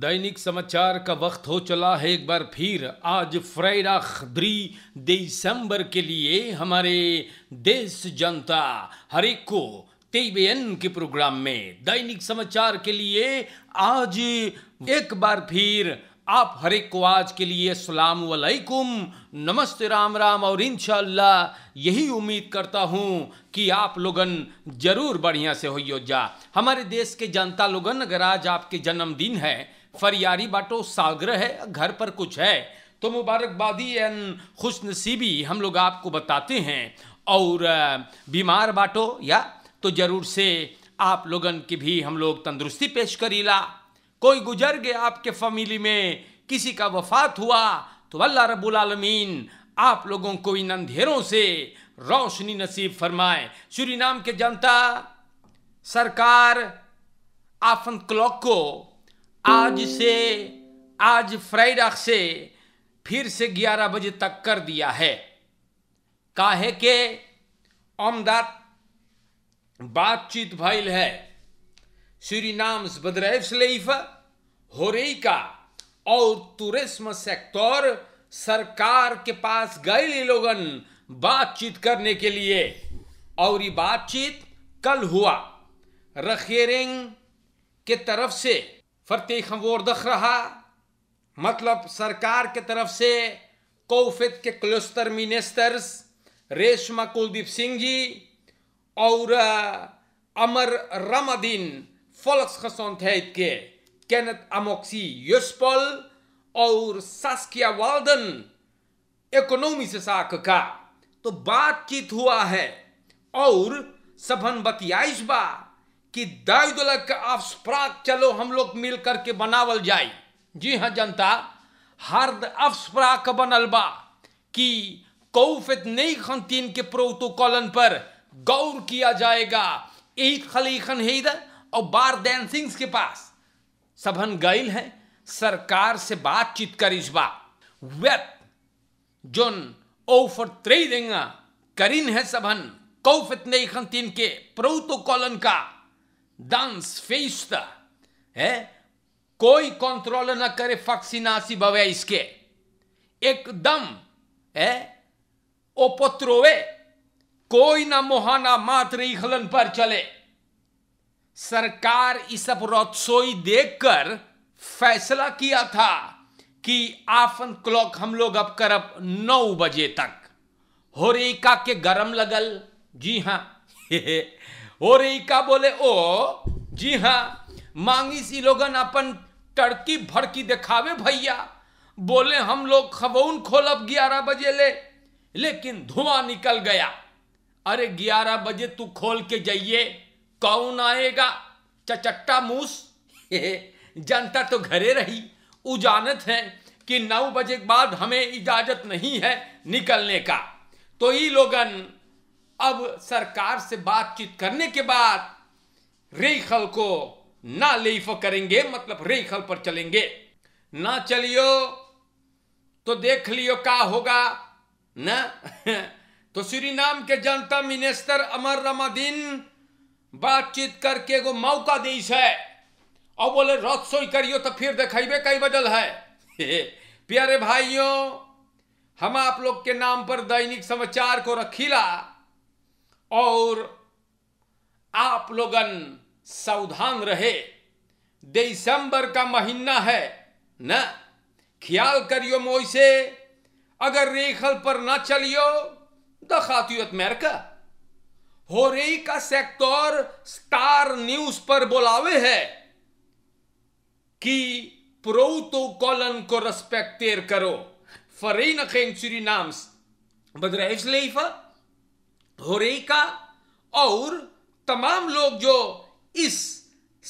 दैनिक समाचार का वक्त हो चला है एक बार फिर आज फ्राइडा खबरी दिसंबर के लिए हमारे देश जनता हरेक को तेबेन के प्रोग्राम में दैनिक समाचार के लिए आज एक बार फिर आप हरेक को आज के लिए सलाम वालेकुम नमस्ते राम राम और इन यही उम्मीद करता हूँ कि आप लोगन जरूर बढ़िया से होइयो जा हमारे देश के जनता लोगन अगर आज आपके जन्मदिन है फरियारी बाटो सागर है घर पर कुछ है तो मुबारकबादी एंड खुश नसीबी हम लोग आपको बताते हैं और बीमार बाटो या तो ज़रूर से आप लोगन की भी हम लोग तंदुरुस्ती पेश करीला कोई गुजर गया आपके फैमिली में किसी का वफात हुआ तो अल्लाह रब्बुल आलमीन आप लोगों को इन अंधेरों से रोशनी नसीब फरमाए सूरीनाम के जनता सरकार आफन क्लॉक को आज से आज फ्राइडा से फिर से 11 बजे तक कर दिया है काहे के अमदाद बातचीत भैल है श्री नाम बद्रैफ सलीफ होरेई का और टूरिज्म सेक्टर सरकार के पास गए लोगन बातचीत करने के लिए और ये बातचीत कल हुआ रखेरिंग के तरफ से फरतीक रहा मतलब सरकार के तरफ से कोफित के क्लस्टर मिनिस्टर्स रेशमा कुलदीप सिंह जी और अमर रमदीन फलक्स gezondheid के कैनत अमोक्सी यूसपल और सास्किया वाल्डन इकोनॉमी से साख का तो बातचीत हुआ है और सभन बतियाइश बा कि दाई दाऊदुल्ला के अफस्प्राक चलो हम लोग मिल करके बनावल जाए जी हाँ जनता हर्द अफस्प्राक बनल बा कि कौफत नई खन तीन के प्रोटोकॉलन पर गौर किया जाएगा यही खली खन हेद और बार दैन सिंह के पास सभन गैल हैं सरकार से बातचीत कर इस बा वेप जोन ओफर त्रेई देंगा करीन है सभन कौफत नई खन तीन के प्रोटोकॉलन का dance, festa, है कोई कंट्रोल न करे फक्सिनासी भवे इसके एकदम है ओपत्रोवे कोई ना मोहाना मात्र इखलन पर चले सरकार इस सब रोत्सोई देखकर फैसला किया था कि आफन क्लॉक हम लोग अब कर अब नौ बजे तक होरेका के गरम लगल जी हाँ हो रही का बोले ओ जी हाँ मांगी सी लोगन अपन टड़की भड़की दिखावे भैया बोले हम लोग खबौन खोलब ग्यारह बजे ले लेकिन धुआं निकल गया अरे ग्यारह बजे तू खोल के जाइए कौन आएगा चचट्टा मूस जनता तो घरे रही उजानत है कि नौ बजे के बाद हमें इजाजत नहीं है निकलने का तो ये लोगन अब सरकार से बातचीत करने के बाद रेखल को ना लेफ करेंगे मतलब रेखल पर चलेंगे ना चलियो तो देख लियो क्या होगा ना तो नाम के जनता मिनिस्टर अमर रमादीन बातचीत करके वो मौका दी है और बोले रसोई करियो तो फिर देखे कई बदल है प्यारे भाइयों हम आप लोग के नाम पर दैनिक समाचार को रखीला और आप लोगन सावधान रहे दिसंबर का महीना है न ख्याल करियो मोई से अगर रेखल पर ना चलियो दखातियत मेरका हो रही का सेक्टर स्टार न्यूज पर बोलावे है कि प्रोतो कॉलन को रेस्पेक्टेर करो फरीन खेंचुरी नाम्स लेफा का और तमाम लोग जो इस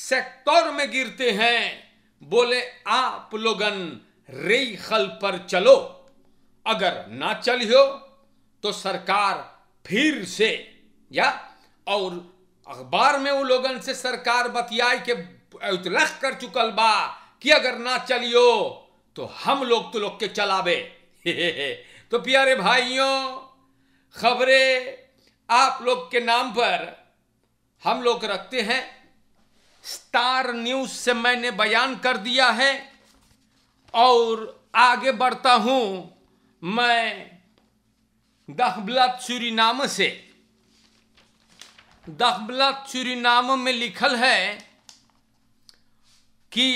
सेक्टर में गिरते हैं बोले आप लोगन रेई खल पर चलो अगर ना चलियो तो सरकार फिर से या और अखबार में वो लोगन से सरकार बतियाई के उतलख कर चुकल बा कि अगर ना चलियो तो हम लोग तो लोग के चलावे तो प्यारे भाइयों खबरें आप लोग के नाम पर हम लोग रखते हैं स्टार न्यूज से मैंने बयान कर दिया है और आगे बढ़ता हूं मैं दहबलत नाम से दहबलत नाम में लिखल है कि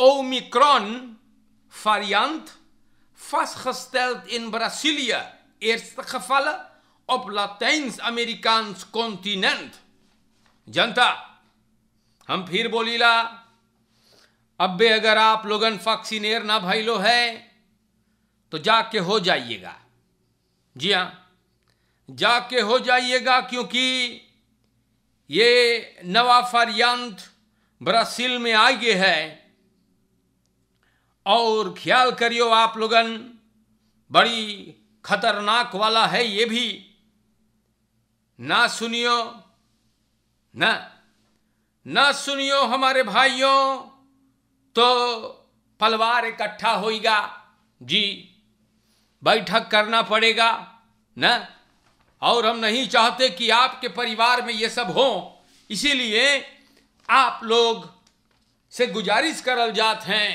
ओमिक्रॉन variant vastgesteld इन ब्रासिलिया eerste खफाला op Latijns Amerikaans continent. जनता हम फिर बोलीला अब भी अगर आप लोगन फॉक्सीनेर ना भाई है तो जाके हो जाइएगा जी हाँ जाके हो जाइएगा क्योंकि ये नवा फरियंत ब्राज़ील में आ गए है और ख्याल करियो आप लोगन बड़ी खतरनाक वाला है ये भी ना सुनियो ना ना सुनियो हमारे भाइयों तो पलवार इकट्ठा होगा जी बैठक करना पड़ेगा ना और हम नहीं चाहते कि आपके परिवार में ये सब हो इसीलिए आप लोग से गुजारिश करल जात हैं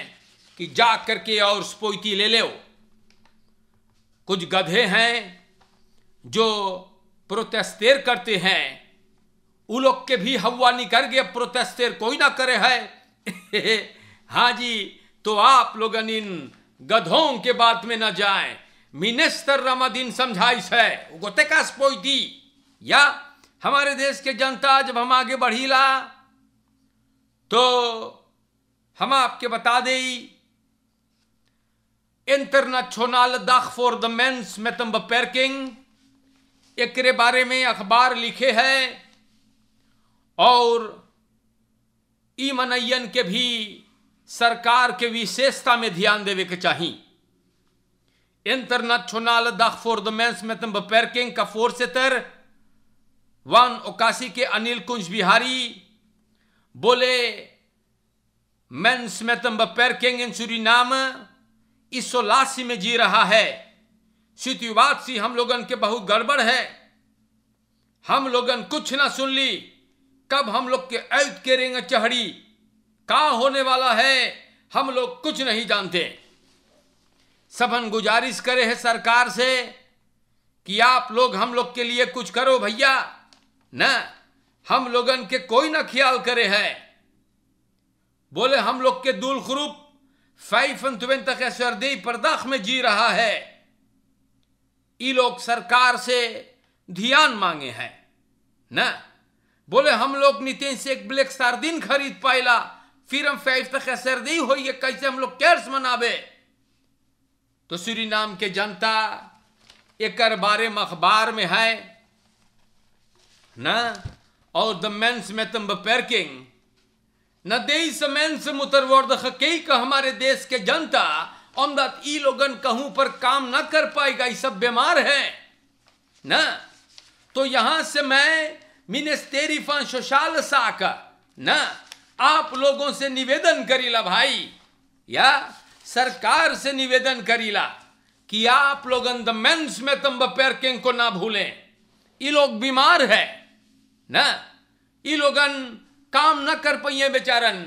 कि जा करके और स्पोइती ले लो कुछ गधे हैं जो प्रोटेस्टेर करते हैं वो लोग के भी हवा निकल गया प्रोटेस्टेर कोई ना करे है हाँ जी तो आप लोग इन गधों के बात में ना जाए मिनिस्टर रामादीन समझाइश है गोते का दी या हमारे देश के जनता जब हम आगे बढ़ी ला तो हम आपके बता देई इंटरनेशनल दाख फॉर द मेंस मेतम्ब पैरकिंग एक बारे में अखबार लिखे है और ई मनयन के भी सरकार के विशेषता में ध्यान देवे के चाहिए इंटरनेशनल दख फॉर द मैं पैरकिंग का फोर तर वन ओकासी के अनिल कुंज बिहारी बोले मैं पैरकिंग इन नाम इस में जी रहा है सितुवाद सी हम लोगन के बहुत गड़बड़ है हम लोगन कुछ ना सुन ली कब हम लोग के ऐत के रेंग चहड़ी का होने वाला है हम लोग कुछ नहीं जानते सबन गुजारिश करे है सरकार से कि आप लोग हम लोग के लिए कुछ करो भैया न हम लोगन के कोई ना ख्याल करे है बोले हम लोग के दूल खरूप फाइफ तुवें तक सर्दी परदाख में जी रहा है ये लोग सरकार से ध्यान मांगे हैं ना बोले हम लोग नितिन से एक ब्लैक सार्दिन खरीद पाएला फिर हम फैसला खसर दी हो कैसे हम लोग कैर्स मनाबे तो श्री नाम के जनता एक बारे में अखबार में है ना और द मेंस में तुम पैरकिंग न देश मेंस मुतरवर दई का हमारे देश के जनता और ई लोगन कहूं पर काम ना कर पाएगा ये सब बीमार है ना तो यहां से मैं मिनेस तेरी फां शोशाल साका ना आप लोगों से निवेदन करीला भाई या सरकार से निवेदन करीला कि आप लोग द मेंस में तम बपैर पैरकिंग को ना भूलें ये लोग बीमार है ना ये लोगन काम ना कर पाइए बेचारन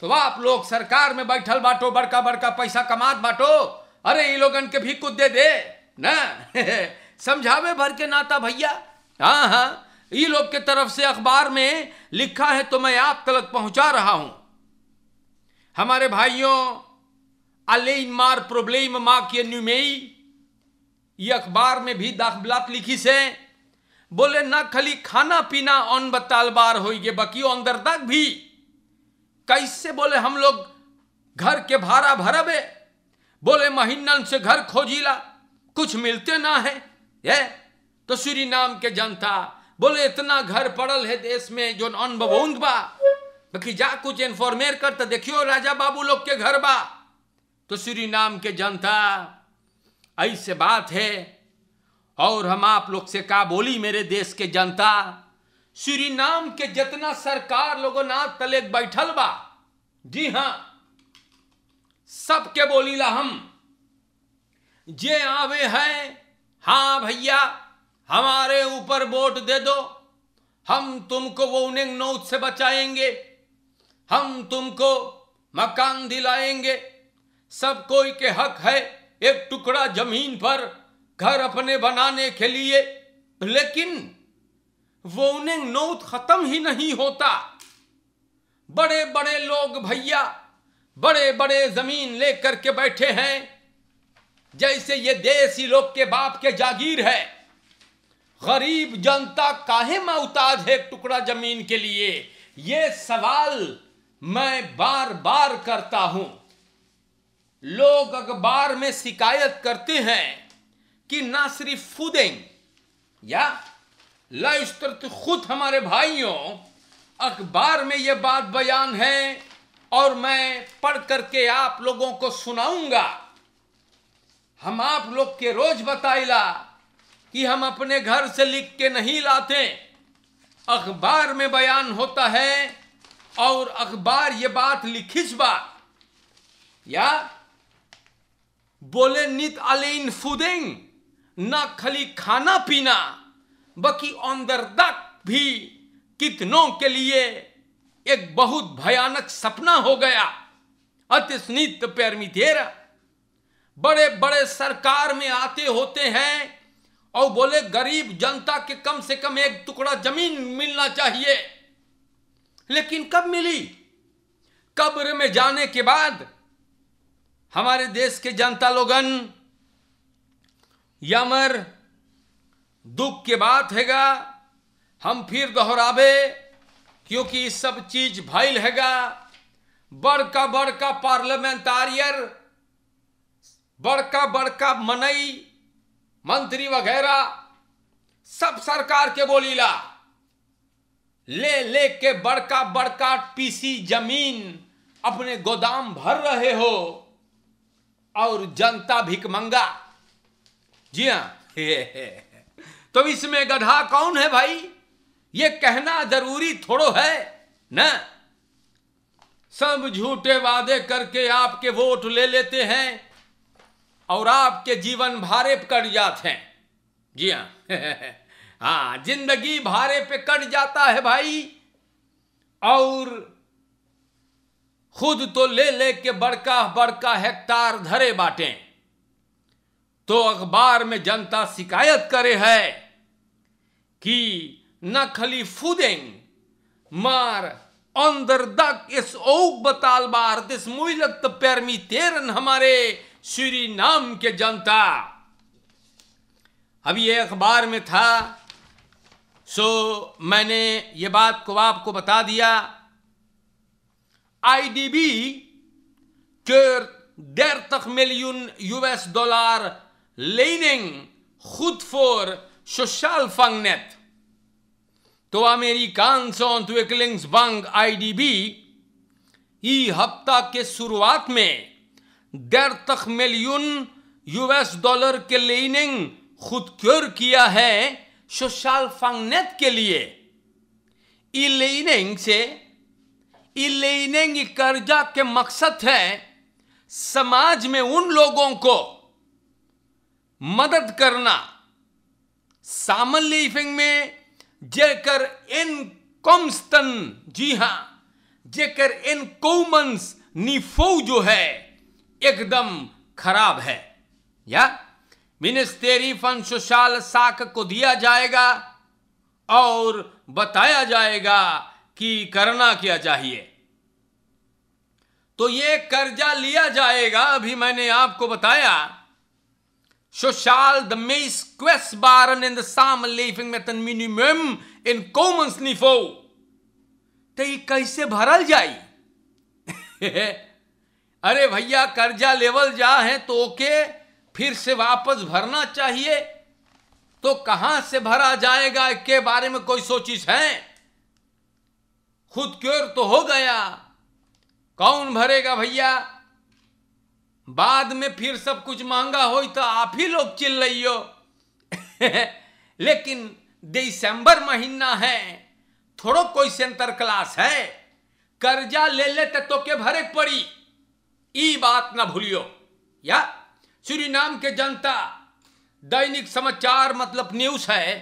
तो आप लोग सरकार में बैठल बाटो बड़का बड़का पैसा कमात बाटो अरे ये लोगन के भी कुछ दे दे ना समझावे भर के नाता भैया हाँ हाँ ये लोग के तरफ से अखबार में लिखा है तो मैं आप तक पहुंचा रहा हूं हमारे भाइयों अलेन मार प्रोब्लेम मा के न्यूमेई ये अखबार में भी दाखिलात लिखी से बोले ना खाली खाना पीना ऑन बताल बार गए बाकी अंदर तक भी कैसे बोले हम लोग घर के भारा भरबे बोले महिन्न से घर खोजिला कुछ मिलते ना है ये तो श्री नाम के जनता बोले इतना घर पड़ल है देश में जो अनबूंद बा बाकी जा कुछ इन्फॉर्मेर कर तो देखियो राजा बाबू लोग के घर बा तो श्री नाम के जनता ऐसे बात है और हम आप लोग से का बोली मेरे देश के जनता श्री नाम के जितना सरकार नाथ तले बैठल बा जी हां सबके बोलीला हम जे आवे हैं हां भैया हमारे ऊपर वोट दे दो हम तुमको वो उन्हें नोट से बचाएंगे हम तुमको मकान दिलाएंगे सब कोई के हक है एक टुकड़ा जमीन पर घर अपने बनाने के लिए लेकिन वो उन्हें नोत खत्म ही नहीं होता बड़े बड़े लोग भैया बड़े बड़े जमीन लेकर के बैठे हैं जैसे ये देसी लोग के बाप के जागीर है गरीब जनता काहे मोहताज है टुकड़ा जमीन के लिए ये सवाल मैं बार बार करता हूं लोग अखबार में शिकायत करते हैं कि ना सिर्फ फूदेंग या तो खुद हमारे भाइयों अखबार में ये बात बयान है और मैं पढ़ करके आप लोगों को सुनाऊंगा हम आप लोग के रोज बताइला कि हम अपने घर से लिख के नहीं लाते अखबार में बयान होता है और अखबार ये बात लिखिस बा या बोले नित अलीन फुदेंग ना खली खाना पीना बकी औंदरदक भी कितनों के लिए एक बहुत भयानक सपना हो गया अति अतिस्नित तेरा बड़े बड़े सरकार में आते होते हैं और बोले गरीब जनता के कम से कम एक टुकड़ा जमीन मिलना चाहिए लेकिन कब मिली कब्र में जाने के बाद हमारे देश के जनता लोगन यमर दुख के बात हैगा हम फिर दोहरावे क्योंकि इस सब चीज भैल हैगा बड़का बड़का पार्लियामेंटारियर बड़का बड़का मनई मंत्री वगैरह सब सरकार के बोलीला ले ले के बड़का बड़का पीसी जमीन अपने गोदाम भर रहे हो और जनता भिकमंगा जी हाँ तो इसमें गधा कौन है भाई ये कहना जरूरी थोड़ो है ना सब झूठे वादे करके आपके वोट ले लेते हैं और आपके जीवन भारे कट जाते हैं जी हाँ हाँ जिंदगी भारे पे कट जाता है भाई और खुद तो ले ले के बड़का बड़का हेक्टार धरे बाटें तो अखबार में जनता शिकायत करे है कि न खाली फूदेंग मार अंदर दक इस ओक बताल बार दिस मुइलक त प्यारमी तेरन हमारे श्री नाम के जनता अभी ये अखबार में था सो मैंने ये बात को आपको बता दिया आई डी बी चोर डेढ़ तक मिलियन यूएस डॉलर लेनिंग खुद फोर Socialfangnet, तो ट्विकलिंग्स बंग आईडीबी ई हफ्ता के शुरुआत में डेढ़ तक मिलियन यूएस डॉलर के लेनिंग खुद क्योर किया है सोशल फंगनेट के लिए ई लेनिंग से ई लेनिंग कर्जा के मकसद है समाज में उन लोगों को मदद करना सामन लीफिंग में जेकर इन कॉम्स्तन जी हां जेकर इन कोमंस निफो जो है एकदम खराब है या मिनिस्टेरी फन सुशाल साक को दिया जाएगा और बताया जाएगा कि करना क्या चाहिए तो ये कर्जा लिया जाएगा अभी मैंने आपको बताया Zo zal de meest kwetsbaren in de samenleving met een minimum inkomensniveau tegen तो कैसे भरल जाई अरे भैया कर्जा लेवल जा है तो ओके फिर से वापस भरना चाहिए तो कहां से भरा जाएगा के बारे में कोई सोचिस है खुद क्योर तो हो गया कौन भरेगा भैया बाद में फिर सब कुछ महंगा हो तो आप ही लोग चिल्लो लेकिन दिसंबर महीना है थोड़ो कोई सेंटर क्लास है कर्जा ले ले तो के भरे पड़ी ई बात ना भूलियो या श्री नाम के जनता दैनिक समाचार मतलब न्यूज है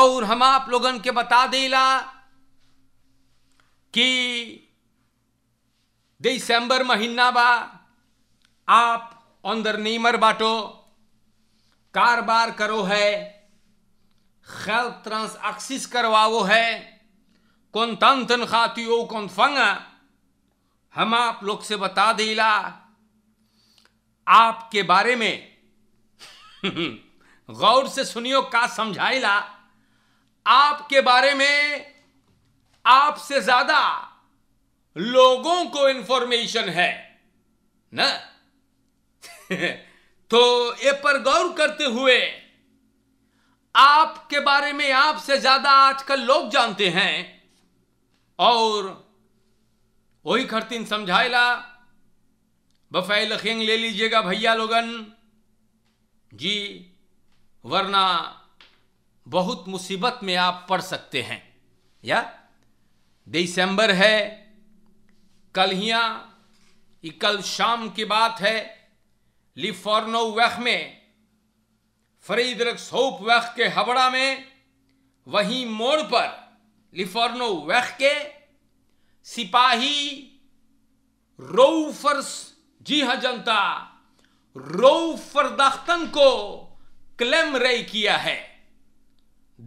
और हम आप लोगन के बता देला कि दिसंबर महीना बा आप अंदर नीमर बाटो कारबार करो है खेल ट्रांसएक्सिस करवाओ है कौन तन खाती हो कौन फंग हम आप लोग से बता दे ला आपके बारे में गौर से सुनियो का समझाइला आपके बारे में आपसे ज्यादा लोगों को इंफॉर्मेशन है ना तो ये पर गौर करते हुए आपके बारे में आपसे ज्यादा आजकल लोग जानते हैं और वही खर्तीन समझाएला बफाई लखेंग ले लीजिएगा भैया लोगन जी वरना बहुत मुसीबत में आप पड़ सकते हैं या दिसंबर है कल हिया कल शाम की बात है Liforno वह में फरीदरक सोप वह के हबड़ा में वहीं मोड़ पर लिफॉर्नो वह के सिपाही रोफर्स जी हा जनता दख्तन को क्लेम रई किया है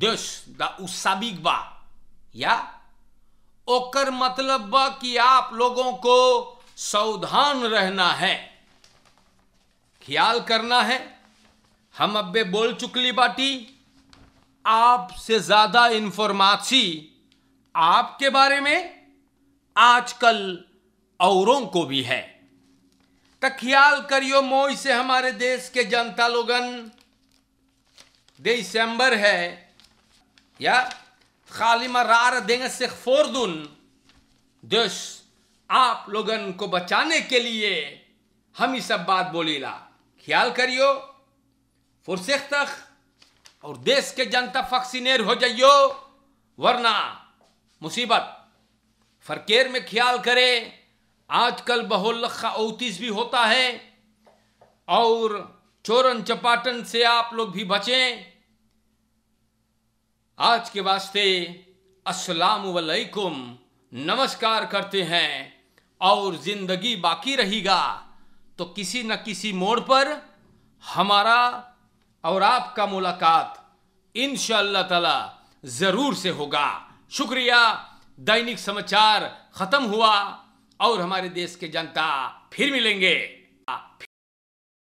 देश द उसाबिक बा या ओकर मतलब बा कि आप लोगों को सावधान रहना है ख्याल करना है हम अब्बे बोल चुकली बाटी आपसे ज़्यादा इंफॉर्मासी आपके बारे में आजकल औरों को भी है तो ख्याल करियो मोई से हमारे देश के जनता लोगन दिसंबर है या खाली मरार देंगे सिख दुन देश आप लोगन को बचाने के लिए हम ही सब बात बोली ला ख्याल करियो फुर्सेख तक और देश के जनता फक्सीनेर हो जाइयो वरना मुसीबत फरकेर में ख्याल करे आजकल बहोलखा औतीस भी होता है और चोरन चपाटन से आप लोग भी बचें आज के वास्ते अस्सलाम वालेकुम नमस्कार करते हैं और ज़िंदगी बाकी रहेगा तो किसी न किसी मोड़ पर हमारा और आपका मुलाकात इन तला ज़रूर से होगा शुक्रिया दैनिक समाचार ख़त्म हुआ और हमारे देश के जनता फिर मिलेंगे